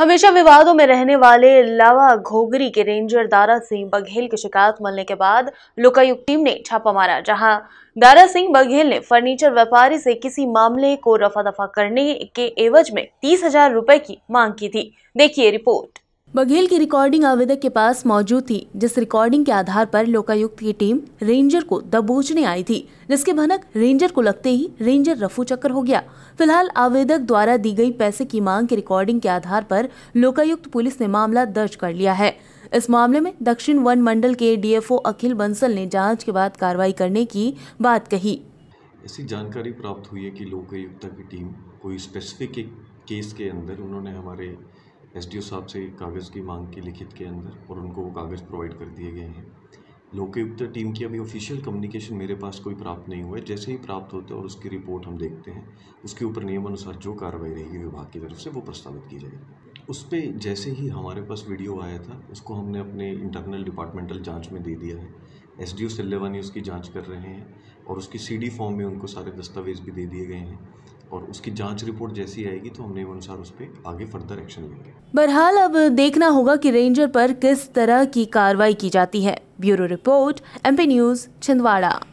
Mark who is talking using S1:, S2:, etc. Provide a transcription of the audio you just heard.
S1: हमेशा विवादों में रहने वाले लावा घोगरी के रेंजर दारा सिंह बघेल की शिकायत मिलने के बाद लोकायुक्त टीम ने छापा मारा जहां दारा सिंह बघेल ने फर्नीचर व्यापारी से किसी मामले को रफा दफा करने के एवज में तीस हजार रुपए की मांग की थी देखिए रिपोर्ट बघेल की रिकॉर्डिंग आवेदक के पास मौजूद थी जिस रिकॉर्डिंग के आधार पर लोकायुक्त की टीम रेंजर को दबोचने आई थी जिसके भनक रेंजर को लगते ही रेंजर रफू चक्कर हो गया फिलहाल आवेदक द्वारा दी गई पैसे की मांग की रिकॉर्डिंग के आधार पर लोकायुक्त पुलिस ने मामला दर्ज कर लिया है इस मामले में दक्षिण वन मंडल के डीएफओ अखिल बंसल ने जांच के बाद कार्रवाई करने की बात कही
S2: ऐसी जानकारी प्राप्त हुई है कि लोकायुक्त की टीम कोई स्पेसिफिक केस के अंदर उन्होंने हमारे एसडीओ साहब से कागज़ की मांग की लिखित के अंदर और उनको वो कागज़ प्रोवाइड कर दिए गए हैं लोकायुक्त टीम की अभी ऑफिशियल कम्युनिकेशन मेरे पास कोई प्राप्त नहीं हुआ है जैसे ही प्राप्त होता है और उसकी रिपोर्ट हम देखते हैं उसके ऊपर नियमानुसार जो कार्रवाई रहेगी विभाग की तरफ से वो प्रस्तावित की जाएगी उस पर जैसे ही हमारे पास वीडियो आया था उसको हमने अपने इंटरनल डिपार्टमेंटल जांच में दे दिया है एस डी ओ सिल्लेवानी उसकी जांच कर रहे हैं और उसकी सी डी फॉर्म में उनको सारे दस्तावेज भी दे दिए गए हैं और उसकी जांच रिपोर्ट जैसी आएगी तो हमने अनुसार उस पर आगे फर्दर एक्शन लेंगे
S1: बहरहाल अब देखना होगा कि रेंजर पर किस तरह की कार्रवाई की जाती है bureau report M news Chhindwara